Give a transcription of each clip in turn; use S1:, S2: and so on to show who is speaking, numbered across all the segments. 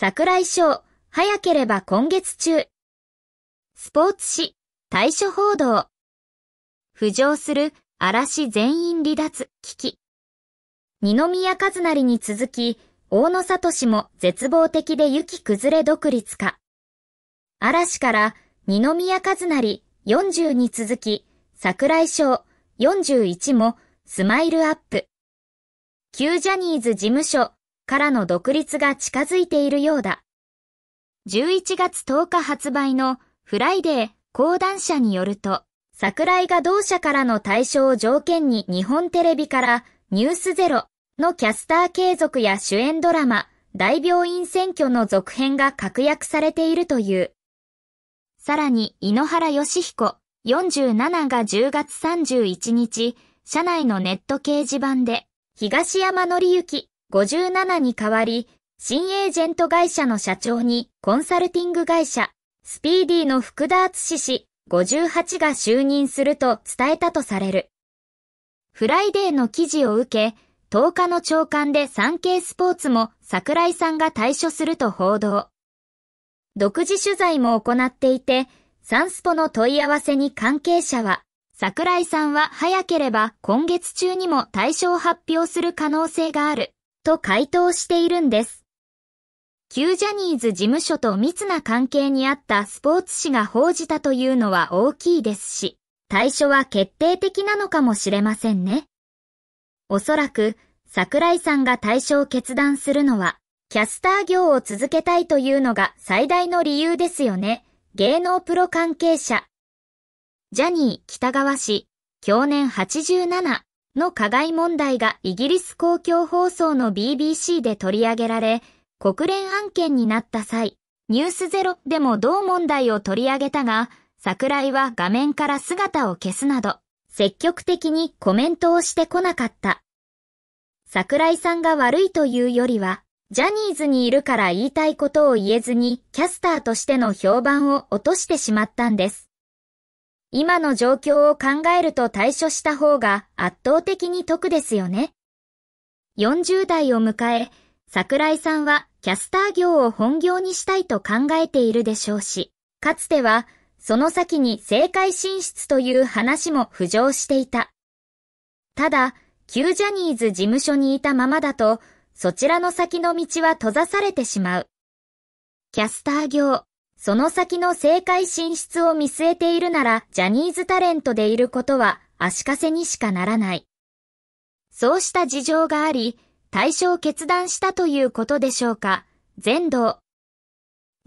S1: 桜井賞、早ければ今月中。スポーツ紙、対処報道。浮上する嵐全員離脱危機。二宮和成に続き、大野氏も絶望的で雪崩れ独立化。嵐から二宮和成、40に続き、桜井翔41もスマイルアップ。旧ジャニーズ事務所からの独立が近づいているようだ。11月10日発売のフライデー講談社によると、桜井が同社からの対象を条件に日本テレビからニュースゼロのキャスター継続や主演ドラマ、大病院選挙の続編が確約されているという。さらに、井ノ原義彦47が10月31日、社内のネット掲示板で、東山紀之57に代わり、新エージェント会社の社長にコンサルティング会社、スピーディーの福田敦氏58が就任すると伝えたとされる。フライデーの記事を受け、10日の朝刊で産経スポーツも桜井さんが退所すると報道。独自取材も行っていて、サンスポの問い合わせに関係者は、桜井さんは早ければ今月中にも対象を発表する可能性がある。と回答しているんです。旧ジャニーズ事務所と密な関係にあったスポーツ紙が報じたというのは大きいですし、対処は決定的なのかもしれませんね。おそらく、桜井さんが対処を決断するのは、キャスター業を続けたいというのが最大の理由ですよね。芸能プロ関係者。ジャニー北川氏、去年87。の加害問題がイギリス公共放送の BBC で取り上げられ、国連案件になった際、ニュースゼロでも同問題を取り上げたが、桜井は画面から姿を消すなど、積極的にコメントをしてこなかった。桜井さんが悪いというよりは、ジャニーズにいるから言いたいことを言えずに、キャスターとしての評判を落としてしまったんです。今の状況を考えると対処した方が圧倒的に得ですよね。40代を迎え、桜井さんはキャスター業を本業にしたいと考えているでしょうし、かつてはその先に政界進出という話も浮上していた。ただ、旧ジャニーズ事務所にいたままだと、そちらの先の道は閉ざされてしまう。キャスター業、その先の政界進出を見据えているなら、ジャニーズタレントでいることは足かせにしかならない。そうした事情があり、対象を決断したということでしょうか。全道。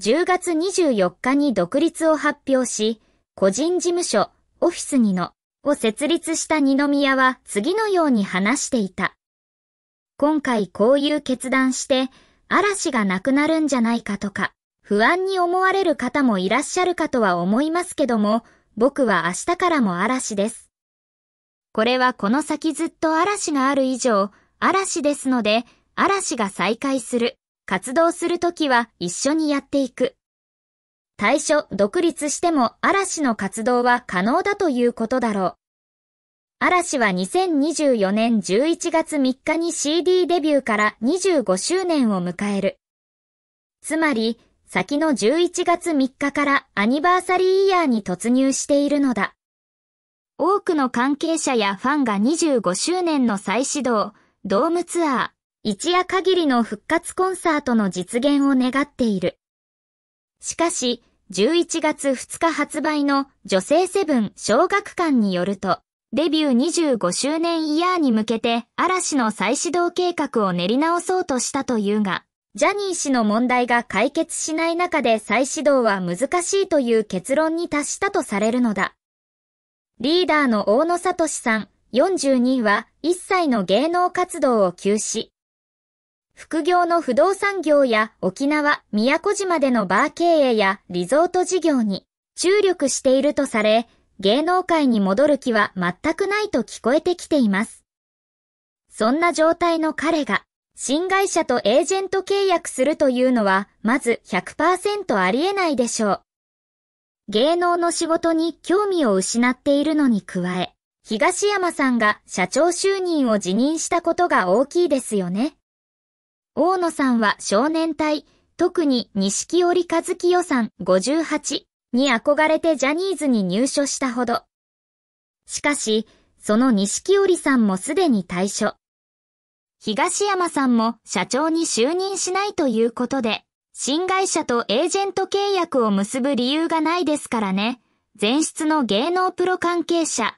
S1: 10月24日に独立を発表し、個人事務所、オフィスにの、を設立した二宮は次のように話していた。今回こういう決断して、嵐がなくなるんじゃないかとか。不安に思われる方もいらっしゃるかとは思いますけども、僕は明日からも嵐です。これはこの先ずっと嵐がある以上、嵐ですので、嵐が再開する、活動するときは一緒にやっていく。対処、独立しても嵐の活動は可能だということだろう。嵐は2024年11月3日に CD デビューから25周年を迎える。つまり、先の11月3日からアニバーサリーイヤーに突入しているのだ。多くの関係者やファンが25周年の再始動、ドームツアー、一夜限りの復活コンサートの実現を願っている。しかし、11月2日発売の女性セブン小学館によると、デビュー25周年イヤーに向けて嵐の再始動計画を練り直そうとしたというが、ジャニー氏の問題が解決しない中で再始動は難しいという結論に達したとされるのだ。リーダーの大野聡さん42は一切の芸能活動を休止。副業の不動産業や沖縄、宮古島でのバー経営やリゾート事業に注力しているとされ、芸能界に戻る気は全くないと聞こえてきています。そんな状態の彼が、新会社とエージェント契約するというのは、まず100%ありえないでしょう。芸能の仕事に興味を失っているのに加え、東山さんが社長就任を辞任したことが大きいですよね。大野さんは少年隊、特に錦織和清さん58に憧れてジャニーズに入所したほど。しかし、その錦織さんもすでに退所。東山さんも社長に就任しないということで、新会社とエージェント契約を結ぶ理由がないですからね。前出の芸能プロ関係者、